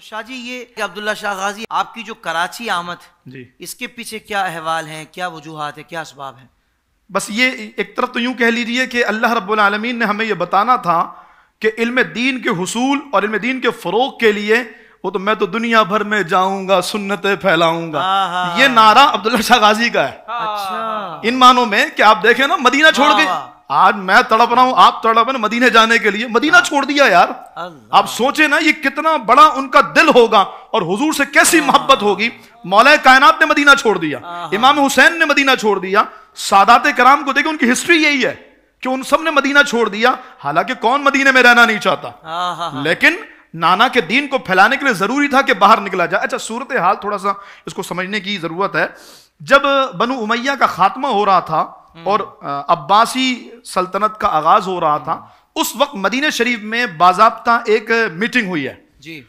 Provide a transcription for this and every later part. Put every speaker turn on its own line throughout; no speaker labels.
तो शाह जी ये अब्दुल्ला शाह गाजी आपकी जो कराची आमद जी इसके पीछे क्या अहवाल हैं क्या वजूहत है क्या इसबाब हैं बस ये एक तरफ तो यूँ कह लीजिए कि अल्लाह रबालमीन ने हमें यह बताना था कि इल्म दीन के हसूल और इल्म दीन के फ़रोग के लिए वो तो मैं तो दुनिया भर में जाऊंगा सुन्नत फैलाऊंगा हाँ, हाँ, ये हाँ। नारा अब्दुल्ला शाह गाजी का है अच्छा इन मानों में कि आप देखें ना मदीना छोड़ के आज मैं तड़प रहा हूं आप तड़प रहे मदीने जाने के लिए मदीना हाँ। छोड़ दिया यार आप सोचे ना ये कितना बड़ा उनका दिल होगा और हुजूर से कैसी हाँ। मोहब्बत होगी मौला कायनात ने मदीना छोड़ दिया हाँ, इमाम हुसैन ने मदीना छोड़ दिया सादात कराम को देखे उनकी हिस्ट्री यही है कि उन सब ने मदीना छोड़ दिया हालांकि कौन मदीने में रहना नहीं चाहता लेकिन नाना के दीन को फैलाने के लिए जरूरी था कि बाहर निकला जाए अच्छा सूरत हाल थोड़ा सा इसको समझने की जरूरत है जब बनु उमैया का खात्मा हो रहा था और अब्बासी सल्तनत का आगाज हो रहा था उस वक्त मदीना शरीफ में बाजाबता एक मीटिंग हुई है जी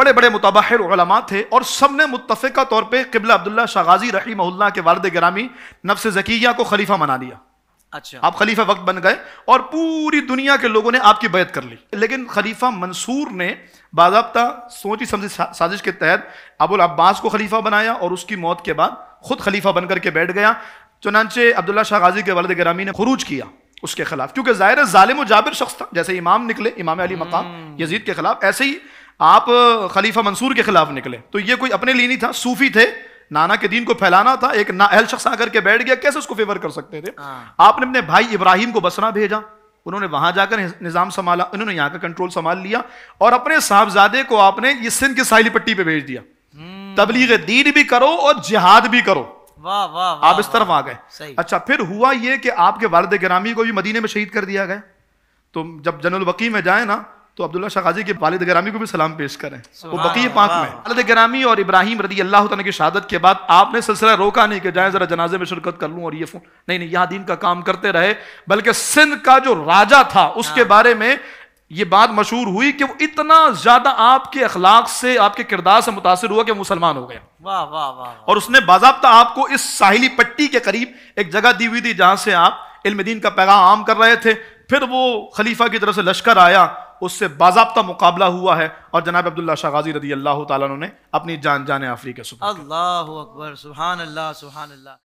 बड़े बड़े मुतबाहर थे और सब ने मुतफ़ा तौर पर किबला अब्दुल्ला शाहगाजी रही महुल्ला के वालद ग्रामी नफ्स जकिया को खलीफा मना लिया अच्छा आप खलीफा वक्त बन गए और पूरी दुनिया के लोगों ने आपकी बैत कर ली लेकिन खलीफा मंसूर ने बाबा सोची समझी साजिश के तहत अबुल अब्बास को खलीफा बनाया और उसकी मौत के बाद खुद खलीफा बनकर के बैठ गया चुनाचे अब्दुल्ला शाह गाजी के वालद ग्रामी ने खरूज किया उसके खिलाफ क्योंकि ज़ाहिर ज़ालिम जाबिर शख्स था जैसे इमाम निकले इमाम अली मकाम हम्म। यजीद के खिलाफ ऐसे ही आप खलीफा मंसूर के खिलाफ निकले तो ये कोई अपने लिए नहीं था सूफी थे नाना के दीन को फैलाना था एक ना अहल शख्स आकर के बैठ गया कैसे उसको फेवर कर सकते थे हाँ। आपने अपने भाई इब्राहिम को बसरा भेजा उन्होंने वहां जाकर निज़ाम संभाला उन्होंने यहाँ का कंट्रोल संभाल लिया और अपने साहबजादे को आपने ये सिंध की साहिली पट्टी पर भेज दिया हम्म। तबलीग दीन भी करो और जिहाद भी करो आप इस तरफ आ गए अच्छा फिर हुआ ये कि आपके वालद ग्रामी को भी मदीने में शहीद कर दिया गया तो जब जनरल वकी में जाए ना तो अब्दुल्ला शाह गाजी के वालद ग्रामी को भी सलाम पेश करें वो बकी पाक में वालद ग्रामी और इब्राहिम रदी अल्लाह तला की शहादत के बाद आपने सिलसिला रोका नहीं कि जाए जरा जनाजे में शिरकत कर लूँ और ये फोन नहीं नहीं यहाँ दीन का काम करते रहे बल्कि सिंध का जो राजा था उसके हाँ। बारे में ये बात मशहूर हुई कि वो इतना ज्यादा आपके अखलाक से आपके किरदार से मुतासर हुआ कि मुसलमान हो गया वाह वाह वाह और उसने बाजाबता आपको इस साहिली पट्टी के करीब एक जगह दी हुई थी जहां से आप इल्मदीन का पैगाम आम कर रहे थे फिर वो खलीफा की तरफ से लश्कर आया उससे बाजाबता मुकाबला हुआ है और जनाब अब्दुल्ला शाह गाजी रदी अल्लाह तुमने अपनी जान जान आफरी के सुबह अल्लाह अकबर सुबहान अल्लाह सुबहान अल्लाह